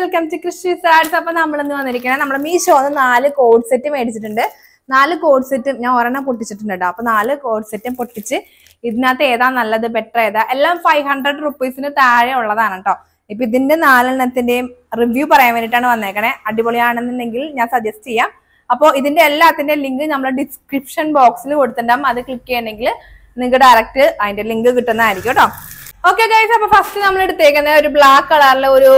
Welcome to Christy സാഡ്സ് അപ്പൊ നമ്മളിന്ന് വന്നിരിക്കുന്നത് നമ്മുടെ മീഷോന്ന് നാല് കോഡ് സെറ്റ് മേടിച്ചിട്ടുണ്ട് നാല് കോഡ് സെറ്റും ഞാൻ ഒരെണ്ണം പൊട്ടിച്ചിട്ടുണ്ട് കേട്ടോ അപ്പൊ നാല് കോഡ് സെറ്റും പൊട്ടിച്ച് ഇതിനകത്ത് ഏതാ നല്ലത് ബെറ്റർ ഏതാ എല്ലാം ഫൈവ് ഹൺഡ്രഡ് റുപ്പീസിന് താഴെ ഉള്ളതാണ് കേട്ടോ ഇപ്പൊ ഇതിന്റെ നാലെണ്ണത്തിന്റെയും റിവ്യൂ പറയാൻ വേണ്ടിയിട്ടാണ് വന്നേക്കണേ അടിപൊളിയാണെന്നുണ്ടെങ്കിൽ ഞാൻ സജസ്റ്റ് ചെയ്യാം അപ്പോൾ ഇതിന്റെ എല്ലാത്തിന്റെ ലിങ്ക് നമ്മൾ ഡിസ്ക്രിപ്ഷൻ ബോക്സിൽ കൊടുത്തിട്ടുണ്ടാകും അത് ക്ലിക്ക് ചെയ്യണമെങ്കിൽ നിങ്ങൾക്ക് ഡയറക്റ്റ് അതിന്റെ ലിങ്ക് കിട്ടുന്നതായിരിക്കും കേട്ടോ ഓക്കെ ഗൈസ് അപ്പൊ ഫസ്റ്റ് നമ്മൾ എടുത്തേക്കുന്നത് ഒരു ബ്ലാക്ക് കളറിലെ ഒരു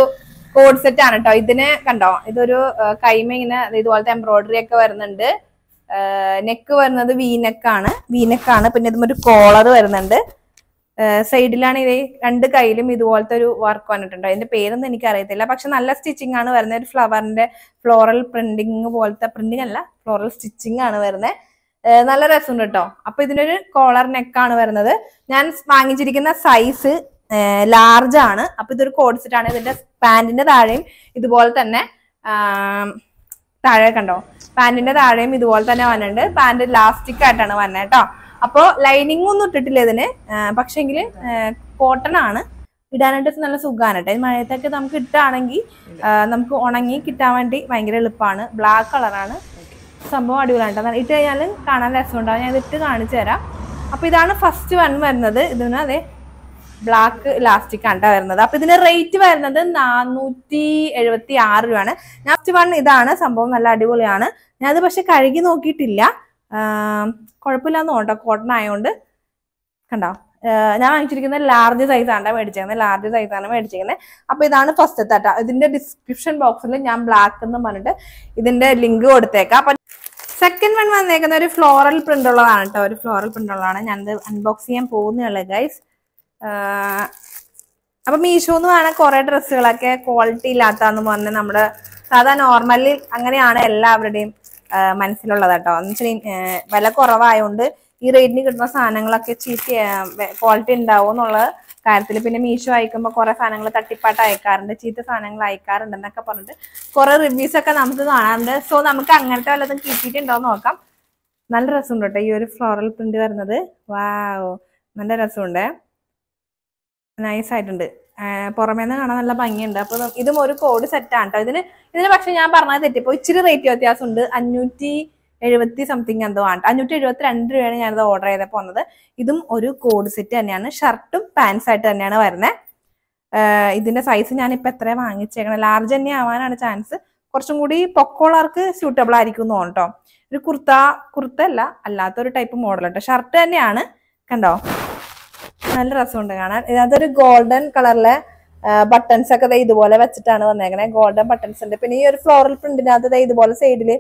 കോഡ് സെറ്റ് ആണ് കേട്ടോ ഇതിന് കണ്ടോ ഇതൊരു കൈമ ഇങ്ങനെ ഇതുപോലത്തെ എംബ്രോയിഡറി ഒക്കെ വരുന്നുണ്ട് നെക്ക് വരുന്നത് വീനെക്കാണ് വീനെക്കാണ് പിന്നെ ഇതും ഒരു കോളർ വരുന്നുണ്ട് സൈഡിലാണ് ഇത് രണ്ട് കയ്യിലും ഇതുപോലത്തെ ഒരു വർക്ക് വന്നിട്ടുണ്ട് അതിന്റെ പേരൊന്നും എനിക്ക് അറിയത്തില്ല പക്ഷെ നല്ല സ്റ്റിച്ചിങ് ആണ് വരുന്നത് ഒരു ഫ്ലവറിന്റെ ഫ്ലോറൽ പ്രിന്റിങ് പോലത്തെ പ്രിന്റിങ് അല്ല ഫ്ലോറൽ സ്റ്റിച്ചിങ് ആണ് വരുന്നത് നല്ല രസമുണ്ട് കേട്ടോ അപ്പൊ ഇതിനൊരു കോളർ നെക്കാണ് വരുന്നത് ഞാൻ വാങ്ങിച്ചിരിക്കുന്ന സൈസ് ലാർജ് ആണ് അപ്പൊ ഇതൊരു കോഡ് സെറ്റ് ആണ് ഇതിന്റെ പാന്റിന്റെ താഴെയും ഇതുപോലെ തന്നെ താഴെ കണ്ടോ പാന്റിന്റെ താഴെയും ഇതുപോലെ തന്നെ വന്നിട്ടുണ്ട് പാന്റ് ലാസ്റ്റിക് ആയിട്ടാണ് വന്നത് കേട്ടോ അപ്പോൾ ലൈനിങ് ഒന്നും ഇട്ടിട്ടില്ല ഇതിന് പക്ഷെങ്കില് കോട്ടൺ ആണ് ഇടാനായിട്ട് നല്ല സുഖമാണ് കേട്ടോ മഴയത്തൊക്കെ നമുക്ക് ഇട്ടാണെങ്കിൽ നമുക്ക് ഉണങ്ങി കിട്ടാൻ വേണ്ടി ഭയങ്കര എളുപ്പമാണ് ബ്ലാക്ക് കളറാണ് സംഭവം അടിപൊളിയാണ് ഇട്ട് കഴിഞ്ഞാൽ കാണാൻ രസമുണ്ടാവും ഞാൻ ഇട്ട് കാണിച്ചു തരാം അപ്പോൾ ഇതാണ് ഫസ്റ്റ് വൺ വരുന്നത് ഇതിന് അതെ ബ്ലാക്ക് ലാസ്റ്റിക് ആണ് വരുന്നത് അപ്പൊ ഇതിന് റേറ്റ് വരുന്നത് നാനൂറ്റി എഴുപത്തി ആറ് രൂപയാണ് ലാസ്റ്റ് വൺ ഇതാണ് സംഭവം നല്ല അടിപൊളിയാണ് ഞാനത് പക്ഷെ കഴുകി നോക്കിയിട്ടില്ല കുഴപ്പമില്ലാന്ന് തോന്നട്ടോ കോട്ടൺ ആയതുകൊണ്ട് കണ്ടോ ഞാൻ വാങ്ങിച്ചിരിക്കുന്നത് ലാർജ് സൈസ് സൈസാണ് മേടിച്ചിരിക്കുന്നത് ലാർജ് സൈസ് ആണ് മേടിച്ചിരിക്കുന്നത് അപ്പൊ ഇതാണ് ഫസ്റ്റ് തട്ട ഇതിന്റെ ഡിസ്ക്രിപ്ഷൻ ബോക്സിൽ ഞാൻ ബ്ലാക്ക് എന്ന് പറഞ്ഞിട്ട് ഇതിന്റെ ലിങ്ക് കൊടുത്തേക്കാം അപ്പൊ സെക്കൻഡ് വൺ വന്നേക്കുന്ന ഒരു ഫ്ലോറൽ പ്രിന്റ് ഉള്ളതാണ് കേട്ടോ ഒരു ഫ്ലോറൽ പ്രിന്റ് ഉള്ളതാണ് ഞാനത് അൺബോക്സ് ചെയ്യാൻ പോകുന്നേ ഉള്ളൂ ഗൈസ് അപ്പൊ മീഷോന്ന് പറഞ്ഞാൽ കുറെ ഡ്രസ്സുകളൊക്കെ ക്വാളിറ്റി ഇല്ലാത്തന്ന് പറഞ്ഞ് നമ്മുടെ സാധാ നോർമലി അങ്ങനെയാണ് എല്ലാവരുടെയും മനസ്സിലുള്ളത് കേട്ടോ എന്ന് വെച്ചാൽ വില കുറവായതുകൊണ്ട് ഈ റേറ്റിന് കിട്ടുന്ന സാധനങ്ങളൊക്കെ ചീപ്പ് ക്വാളിറ്റി ഉണ്ടാവും എന്നുള്ള കാര്യത്തിൽ പിന്നെ മീഷോ അയക്കുമ്പോൾ കുറേ സാധനങ്ങൾ തട്ടിപ്പാട്ട് അയക്കാറുണ്ട് ചീത്ത സാധനങ്ങൾ അയക്കാറുണ്ട് എന്നൊക്കെ പറഞ്ഞിട്ട് കുറേ റിവ്യൂസ് ഒക്കെ നമുക്ക് കാണാറുണ്ട് സോ നമുക്ക് അങ്ങനത്തെ വല്ലതും കിട്ടിയിട്ടുണ്ടോ നോക്കാം നല്ല രസമുണ്ട് കേട്ടോ ഈ ഒരു ഫ്ലോറൽ പ്രിന്റ് വരുന്നത് വാ നല്ല രസമുണ്ടേ നൈസായിട്ടുണ്ട് പുറമേന്ന് കാണാൻ നല്ല ഭംഗിയുണ്ട് അപ്പൊ ഇതും ഒരു കോഡ് സെറ്റാണ് കേട്ടോ ഇതിന് ഇതിന് പക്ഷെ ഞാൻ പറഞ്ഞത് തെറ്റിപ്പോ ഇച്ചിരി റേറ്റ് വ്യത്യാസം ഉണ്ട് അഞ്ഞൂറ്റി എഴുപത്തി സംതിങ് എന്തോ ആണ് അഞ്ഞൂറ്റി എഴുപത്തി രണ്ട് രൂപയാണ് ഞാനിത് ഓർഡർ ചെയ്തപ്പോൾ വന്നത് ഇതും ഒരു കോഡ് സെറ്റ് തന്നെയാണ് ഷർട്ടും പാൻസ് ആയിട്ട് തന്നെയാണ് വരുന്നത് ഇതിന്റെ സൈസ് ഞാൻ ഇപ്പൊ എത്ര വാങ്ങിച്ചേക്കണം ലാർജ് തന്നെ ആവാനാണ് ചാൻസ് കുറച്ചും കൂടി പൊക്കോളാർക്ക് സ്യൂട്ടബിൾ ആയിരിക്കും എന്ന് തോന്നട്ടോ ഒരു കുർത്ത കുർത്ത അല്ല അല്ലാത്ത ഒരു ടൈപ്പ് മോഡൽ കേട്ടോ ഷർട്ട് തന്നെയാണ് കണ്ടോ നല്ല രസമുണ്ട് കാണാൻ ഇതിനകത്തൊരു ഗോൾഡൻ കളറിലെ ബട്ടൺസ് ഒക്കെ ഇതുപോലെ വെച്ചിട്ടാണ് വന്നേക്കണേ ഗോൾഡൻ ബട്ടൺസ് ഉണ്ട് പിന്നെ ഈ ഒരു ഫ്ലോറൽ പ്രിന്റിനകത്ത് ഇതുപോലെ സൈഡിൽ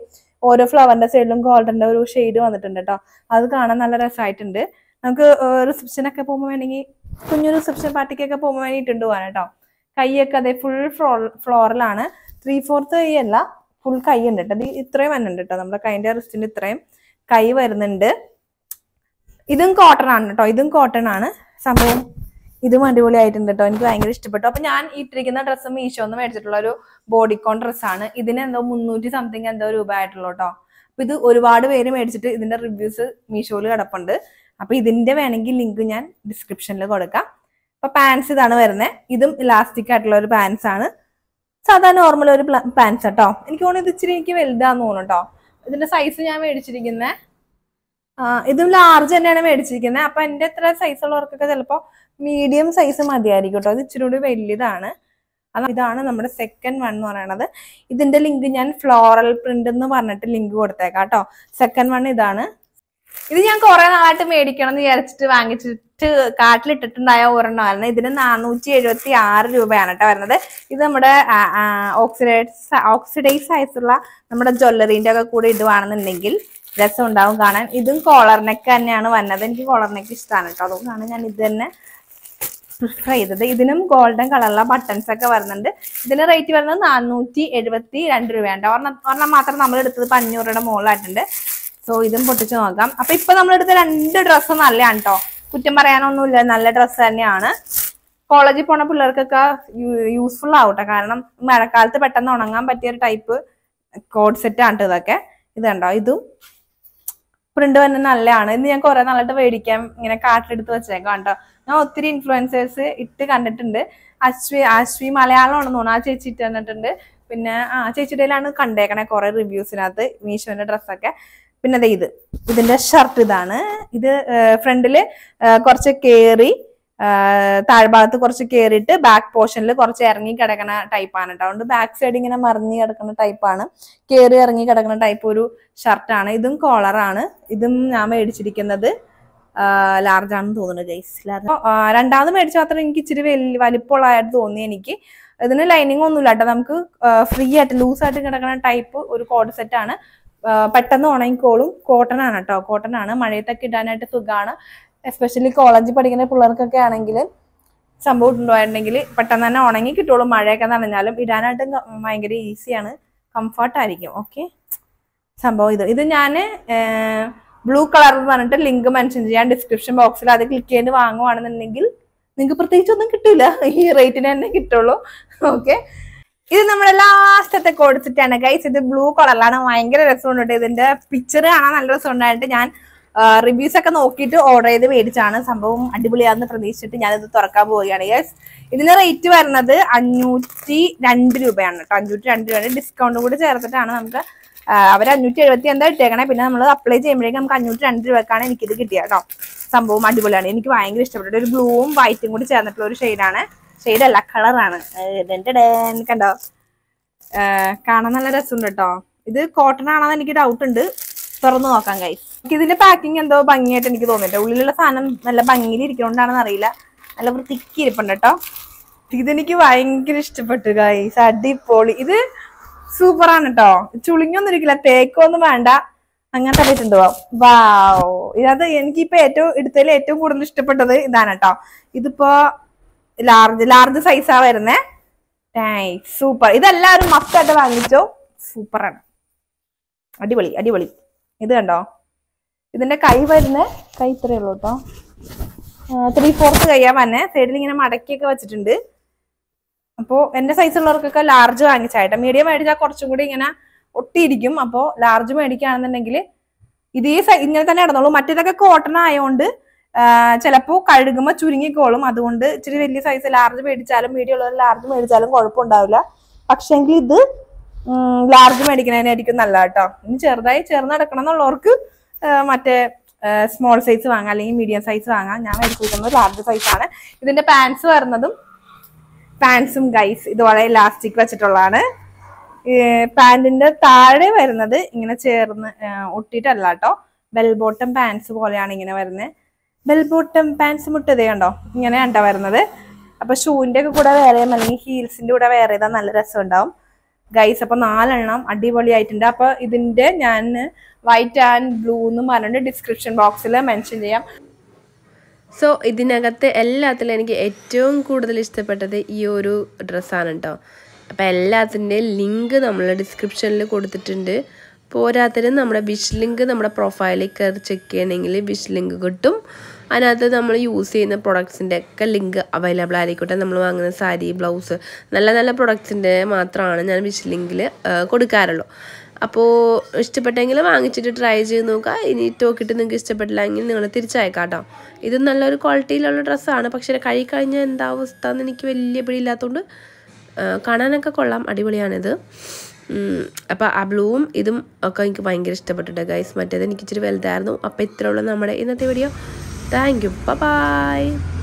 ഓരോ ഫ്ലവറിന്റെ സൈഡിലും ഗോൾഡന്റെ ഒരു ഷെയ്ഡ് വന്നിട്ടുണ്ട് കേട്ടോ അത് കാണാൻ നല്ല രസമായിട്ടുണ്ട് നമുക്ക് റിസപ്ഷനൊക്കെ പോകുമ്പോൾ വേണമെങ്കിൽ കുഞ്ഞു റിസപ്ഷൻ പാർട്ടിക്കൊക്കെ പോകുമ്പോൾ വേണ്ടിയിട്ടുണ്ട് പോകാൻ കേട്ടോ കൈയൊക്കെ അതെ ഫുൾ ഫ്ലോ ഫ്ലോറിലാണ് ത്രീ ഫോർത്ത് കൈ അല്ല ഫുൾ കൈ ഉണ്ട് കേട്ടോ അത് ഇത്രയും വരുന്നുണ്ട് കേട്ടോ നമ്മുടെ കൈൻ്റെ റിസ്റ്റിൻ്റെ ഇത്രയും കൈ വരുന്നുണ്ട് ഇതും കോട്ടൺ ആണ് കേട്ടോ ഇതും കോട്ടൺ ആണ് സംഭവം ഇതും അടിപൊളിയായിട്ടുണ്ട് കേട്ടോ എനിക്ക് ഭയങ്കര ഇഷ്ടപ്പെട്ടു അപ്പൊ ഞാൻ ഇട്ടിരിക്കുന്ന ഡ്രസ്സ് മീശോ എന്ന് മേടിച്ചിട്ടുള്ള ഒരു ബോഡിക്കോൺ ഡ്രസ്സാണ് ഇതിന് എന്തോ മുന്നൂറ്റി സംതിങ് എന്തോ രൂപ ആയിട്ടുള്ളൂ കേട്ടോ അപ്പൊ ഇത് ഒരുപാട് പേര് മേടിച്ചിട്ട് ഇതിന്റെ റിവ്യൂസ് മീഷോയിൽ കിടപ്പുണ്ട് അപ്പൊ ഇതിന്റെ വേണമെങ്കിൽ ലിങ്ക് ഞാൻ ഡിസ്ക്രിപ്ഷനിൽ കൊടുക്കാം അപ്പൊ പാൻസ് ഇതാണ് വരുന്നത് ഇതും ഇലാസ്റ്റിക് ആയിട്ടുള്ള ഒരു പാൻസ് ആണ് സാധാരണ നോർമൽ ഒരു പാൻസ് കേട്ടോ എനിക്ക് തോന്നുന്നു ഇത് ഇച്ചിരി എനിക്ക് വലുതാന്ന് തോന്നുന്നു കേട്ടോ ഇതിന്റെ സൈസ് ഞാൻ മേടിച്ചിരിക്കുന്നത് ഇതും ലാർജ് തന്നെയാണ് മേടിച്ചിരിക്കുന്നത് അപ്പൊ എന്റെ എത്ര സൈസുള്ളവർക്കൊക്കെ ചിലപ്പോ മീഡിയം സൈസ് മതിയായിരിക്കും കേട്ടോ അത് ഇച്ചിരി കൂടി വലിയതാണ് ഇതാണ് നമ്മുടെ സെക്കൻഡ് വൺ എന്ന് പറയണത് ഇതിന്റെ ലിങ്ക് ഞാൻ ഫ്ലോറൽ പ്രിന്റ് എന്ന് പറഞ്ഞിട്ട് ലിങ്ക് കൊടുത്തേക്കാം കേട്ടോ സെക്കൻഡ് വൺ ഇതാണ് ഇത് ഞാൻ കുറെ നാളായിട്ട് മേടിക്കണം എന്ന് വിചാരിച്ചിട്ട് വാങ്ങിച്ചിട്ട് കാട്ടിലിട്ടിട്ടുണ്ടായ ഒരെണ്ണമായിരുന്നു ഇതിന് നാനൂറ്റി എഴുപത്തി ആറ് രൂപയാണ് കേട്ടോ വരുന്നത് ഇത് നമ്മുടെ ഓക്സിഡൈസ് ഓക്സിഡൈസ് ആയിട്ടുള്ള നമ്മുടെ ജ്വല്ലറിന്റെ ഒക്കെ കൂടെ ഇടുവാണെന്നുണ്ടെങ്കിൽ രസം ഉണ്ടാവും കാണാൻ ഇതും കോളർ നെക്ക് തന്നെയാണ് വന്നത് എനിക്ക് കോളർ നെക്ക് ഇഷ്ടമാണ് കേട്ടോ അതുകൊണ്ടാണ് ഞാൻ ഇത് തന്നെ പ്രിഫർ ചെയ്തത് ഇതിനും ഗോൾഡൻ കളറുള്ള ബട്ടൺസ് ഒക്കെ വരുന്നുണ്ട് ഇതിന് റേറ്റ് വരുന്നത് നാനൂറ്റി എഴുപത്തി രണ്ട് രൂപയാണ് ഒരെണ്ണം ഒരെണ്ണം മാത്രം നമ്മൾ എടുത്തത് ഇപ്പം അഞ്ഞൂറുടെ മുകളിലായിട്ടുണ്ട് സോ ഇതും പൊട്ടിച്ചു നോക്കാം അപ്പൊ ഇപ്പൊ നമ്മളെടുത്ത രണ്ട് ഡ്രസ്സ് നല്ലതാണ് കേട്ടോ കുറ്റം പറയാനൊന്നുമില്ല നല്ല ഡ്രസ്സ് തന്നെയാണ് കോളേജിൽ പോണ പിള്ളേർക്കൊക്കെ യൂസ്ഫുൾ ആവട്ടെ കാരണം മഴക്കാലത്ത് പെട്ടെന്ന് ഉണങ്ങാൻ പറ്റിയ ഒരു ടൈപ്പ് കോഡ് സെറ്റ് ആണ് ഇതൊക്കെ ഇത് കണ്ടോ ഇതും പ്രിന്റ് തന്നെ നല്ലതാണ് ഇന്ന് ഞാൻ കുറെ നാളായിട്ട് മേടിക്കാൻ ഇങ്ങനെ കാട്ടിലെടുത്ത് വെച്ചേക്കാം കേട്ടോ ഞാൻ ഒത്തിരി ഇൻഫ്ലുവൻസേഴ്സ് ഇട്ട് കണ്ടിട്ടുണ്ട് അശ്വി അശ്വി മലയാളമാണെന്ന് തോന്നുന്നു ആ ചേച്ചി ഇട്ട് തന്നിട്ടുണ്ട് പിന്നെ ആ ചേച്ചിയുടെയിലാണ് കണ്ടേക്കണേ കുറെ റിവ്യൂസിനകത്ത് മീഷോന്റെ ഡ്രസ്സൊക്കെ പിന്നെ ഇത് ഇതിന്റെ ഷർട്ട് ഇതാണ് ഇത് ഫ്രണ്ടില് കുറച്ച് കേറി താഴ്ഭാഗത്ത് കുറച്ച് കയറിയിട്ട് ബാക്ക് പോർഷനിൽ കുറച്ച് ഇറങ്ങി കിടക്കുന്ന ടൈപ്പാണ് കേട്ടോ അതുകൊണ്ട് ബാക്ക് സൈഡ് ഇങ്ങനെ മറിഞ്ഞ് കിടക്കുന്ന ടൈപ്പാണ് കയറി ഇറങ്ങി കിടക്കുന്ന ടൈപ്പ് ഒരു ഷർട്ടാണ് ഇതും കോളറാണ് ഇതും ഞാൻ മേടിച്ചിരിക്കുന്നത് ലാർജ് ആണെന്ന് തോന്നുന്നു ഗൈസ് ലാർജ് രണ്ടാമത് മേടിച്ച മാത്രം എനിക്ക് ഇച്ചിരി വലിയ വലിപ്പമുള്ളതായിട്ട് തോന്നി എനിക്ക് ഇതിന് ലൈനിങ് ഒന്നുമില്ല കേട്ടോ നമുക്ക് ഫ്രീ ആയിട്ട് ലൂസ് ആയിട്ട് കിടക്കുന്ന ടൈപ്പ് ഒരു കോഡ് സെറ്റ് ആണ് പെട്ടെന്ന് ഉണങ്ങിക്കോളും കോട്ടൺ ആണ് കേട്ടോ കോട്ടൺ ആണ് മഴയത്തൊക്കെ ഇടാനായിട്ട് സുഖമാണ് എസ്പെഷ്യലി കോളേജിൽ പഠിക്കുന്ന പിള്ളേർക്കൊക്കെ ആണെങ്കിൽ സംഭവം ഉണ്ടായിരുന്നെങ്കിൽ പെട്ടെന്ന് തന്നെ ഉണങ്ങി കിട്ടുള്ളൂ മഴയൊക്കെ നനഞ്ഞാലും ഇടാനായിട്ട് ഭയങ്കര ഈസിയാണ് കംഫർട്ടായിരിക്കും ഓക്കെ സംഭവം ഇത് ഇത് ഞാൻ ബ്ലൂ കളർ എന്ന് പറഞ്ഞിട്ട് ലിങ്ക് മെൻഷൻ ചെയ്യാം ഡിസ്ക്രിപ്ഷൻ ബോക്സിൽ അത് ക്ലിക്ക് ചെയ്ത് വാങ്ങുവാണെന്നുണ്ടെങ്കിൽ നിങ്ങൾക്ക് പ്രത്യേകിച്ച് ഒന്നും കിട്ടില്ല ഈ റേറ്റിന് തന്നെ കിട്ടുള്ളൂ ഓക്കെ ഇത് നമ്മുടെ ലാസ്റ്റത്തെ കൊടുത്തിട്ടാണ് ഗൈസ് ഇത് ബ്ലൂ കളറിലാണ് ഭയങ്കര രസമുണ്ട് ഇതിന്റെ പിക്ചർ കാണാൻ നല്ല രസമുണ്ടായിട്ട് ഞാൻ റിവ്യൂസ് ഒക്കെ നോക്കിയിട്ട് ഓർഡർ ചെയ്ത് മേടിച്ചാണ് സംഭവം അടിപൊളിയാണെന്ന് പ്രതീക്ഷിച്ചിട്ട് ഞാനിത് തുറക്കാൻ പോവുകയാണ് യെസ് ഇതിന് റേറ്റ് വരുന്നത് അഞ്ഞൂറ്റി രണ്ട് രൂപയാണ് കേട്ടോ അഞ്ഞൂറ്റി രണ്ട് രൂപയാണ് ഡിസ്കൗണ്ട് കൂടി ചേർത്തിട്ടാണ് നമുക്ക് അവർ അഞ്ഞൂറ്റി എഴുപത്തി എന്താ ഇട്ടേക്കണേ പിന്നെ നമ്മൾ അപ്ലൈ ചെയ്യുമ്പോഴേക്കും നമുക്ക് അഞ്ഞൂറ്റി രണ്ട് രൂപക്കാണ് എനിക്കിത് കിട്ടിയ കേട്ടോ സംഭവം അടിപൊളിയാണ് എനിക്ക് ഭയങ്കര ഇഷ്ടപ്പെട്ടു ഒരു ബ്ലൂവും വൈറ്റും കൂടി ചേർന്നിട്ടുള്ള ഒരു ഷെയ്ഡാണ് ഷെയ്ഡ് അല്ല കളറാണ് കണ്ടോ കാണാൻ നല്ല രസമുണ്ട് കേട്ടോ ഇത് കോട്ടൺ ആണെന്ന് എനിക്ക് ഡൗട്ട് ഉണ്ട് തുറന്നു നോക്കാം ഗൈസ് ഇതിന്റെ പാക്കിംഗ് എന്തോ ഭംഗിയായിട്ട് എനിക്ക് തോന്നിയിട്ടുണ്ട് ഉള്ളിലുള്ള സാധനം നല്ല ഭംഗിയിൽ ഇരിക്കുന്നോണ്ടാണെന്ന് അറിയില്ല നല്ല വൃത്തിക്ക് ഇരിപ്പുണ്ട് കേട്ടോ ഇതെനിക്ക് ഭയങ്കര ഇഷ്ടപ്പെട്ടു ഗൈസ് അടിപൊളി ഇത് ആണ് കേട്ടോ ചുളിഞ്ഞൊന്നും ഇരിക്കില്ല തേക്കൊന്നും വേണ്ട അങ്ങനത്തെ പറ്റുണ്ടോ വാവ് എനിക്ക് എനിക്കിപ്പോ ഏറ്റവും എടുത്തതിൽ ഏറ്റവും കൂടുതൽ ഇഷ്ടപ്പെട്ടത് ഇതാണ് കേട്ടോ ഇതിപ്പോ ലാർജ് ലാർജ് സൈസാ വരുന്നേ സൂപ്പർ ഇതെല്ലാവരും മസ്റ്റായിട്ട് വാങ്ങിച്ചോ സൂപ്പറാണ് അടിപൊളി അടിപൊളി ഇത് കണ്ടോ ഇതിന്റെ കൈ വരുന്ന കൈ ഇത്രയേ ഉള്ളൂ കേട്ടോ ത്രീ ഫോർത്ത് കൈയാ വന്നെ സൈഡിൽ ഇങ്ങനെ മടക്കിയൊക്കെ വെച്ചിട്ടുണ്ട് അപ്പോൾ എൻ്റെ ഉള്ളവർക്കൊക്കെ ലാർജ് വാങ്ങിച്ചായിട്ട് മീഡിയം മേടിച്ചാൽ കുറച്ചും കൂടി ഇങ്ങനെ ഒട്ടിയിരിക്കും അപ്പോൾ ലാർജ് മേടിക്കുകയാണെന്നുണ്ടെങ്കിൽ ഇത് ഈ ഇങ്ങനെ തന്നെ ഇടന്നുള്ളൂ മറ്റേതൊക്കെ കോട്ടൺ ആയതുകൊണ്ട് ചിലപ്പോ കഴുകുമ്പോൾ ചുരുങ്ങിക്കോളും അതുകൊണ്ട് ഇച്ചിരി വലിയ സൈസ് ലാർജ് മേടിച്ചാലും മീഡിയം ഉള്ളവർ ലാർജ് മേടിച്ചാലും കുഴപ്പമുണ്ടാവില്ല പക്ഷെങ്കിൽ ഇത് ലാർജ് മേടിക്കുന്നതിനായിരിക്കും നല്ല കേട്ടോ ഇനി ചെറുതായി ചെറുനടക്കണം എന്നുള്ളവർക്ക് മറ്റേ സ്മോൾ സൈസ് വാങ്ങാം അല്ലെങ്കിൽ മീഡിയം സൈസ് വാങ്ങാം ഞാൻ മേടിച്ചിരിക്കുന്നത് ലാർജ് സൈസാണ് ഇതിന്റെ പാൻസ് വരുന്നതും പാൻസും ഗൈസ് ഇതുപോലെ ഇലാസ്റ്റിക് വെച്ചിട്ടുള്ളതാണ് പാൻറ്റിന്റെ താഴെ വരുന്നത് ഇങ്ങനെ ചേർന്ന് ഒട്ടിയിട്ടല്ല കേട്ടോ ബെൽ ബോട്ടം പാൻസ് പോലെയാണ് ഇങ്ങനെ വരുന്നത് ബെൽ ബോട്ടം പാൻസ് മുട്ടതേ കണ്ടോ ഇങ്ങനെയാണ് വരുന്നത് അപ്പൊ ഷൂവിന്റെ ഒക്കെ കൂടെ വേറെ അല്ലെങ്കിൽ ഹീൽസിന്റെ കൂടെ വേറെ ഏതാ നല്ല രസം ഉണ്ടാവും ഗൈസ് അപ്പോൾ നാലെണ്ണം അടിപൊളിയായിട്ടുണ്ട് അപ്പോൾ ഇതിന്റെ ഞാൻ വൈറ്റ് ആൻഡ് ബ്ലൂ എന്നും പറഞ്ഞിട്ട് ഡിസ്ക്രിപ്ഷൻ ബോക്സിൽ മെൻഷൻ ചെയ്യാം സോ ഇതിനകത്ത് എല്ലാത്തിലും എനിക്ക് ഏറ്റവും കൂടുതൽ ഇഷ്ടപ്പെട്ടത് ഈ ഒരു ഡ്രസ്സാണ് കേട്ടോ അപ്പോൾ എല്ലാത്തിൻ്റെയും ലിങ്ക് നമ്മൾ ഡിസ്ക്രിപ്ഷനിൽ കൊടുത്തിട്ടുണ്ട് പോരാത്തതിന് നമ്മുടെ വിഷ് ലിങ്ക് നമ്മുടെ പ്രൊഫൈലിൽ കയറി ചെക്ക് ചെയ്യണമെങ്കിൽ വിഷ് ലിങ്ക് കിട്ടും അതിനകത്ത് നമ്മൾ യൂസ് ചെയ്യുന്ന പ്രൊഡക്ട്സിൻ്റെ ഒക്കെ ലിങ്ക് അവൈലബിൾ ആയിരിക്കട്ടെ നമ്മൾ വാങ്ങുന്ന സാരി ബ്ലൗസ് നല്ല നല്ല പ്രൊഡക്ട്സിൻ്റെ മാത്രമാണ് ഞാൻ വിഷ് ലിങ്കിൽ കൊടുക്കാറുള്ളൂ അപ്പോൾ ഇഷ്ടപ്പെട്ടെങ്കിൽ വാങ്ങിച്ചിട്ട് ട്രൈ ചെയ്ത് നോക്കുക ഇനി ടോക്കിട്ട് നിങ്ങൾക്ക് ഇഷ്ടപ്പെട്ടില്ലെങ്കിൽ നിങ്ങൾ തിരിച്ചയക്കാട്ടോ ഇത് നല്ലൊരു ക്വാളിറ്റിയിലുള്ള ഡ്രസ്സാണ് പക്ഷേ കഴി കഴിഞ്ഞാൽ എന്താ അവസ്ഥ എന്ന് എനിക്ക് വലിയ പിടിയില്ലാത്തതുകൊണ്ട് കാണാനൊക്കെ കൊള്ളാം അടിപൊളിയാണിത് അപ്പോൾ ആ ബ്ലൂവും ഇതും ഒക്കെ എനിക്ക് ഭയങ്കര ഇഷ്ടപ്പെട്ടിട്ട് ഗൈസ് മറ്റേത് എനിക്ക് ഇച്ചിരി വലുതായിരുന്നു അപ്പോൾ ഇത്രയുള്ള നമ്മുടെ ഇന്നത്തെ വീഡിയോ Thank you. Bye-bye.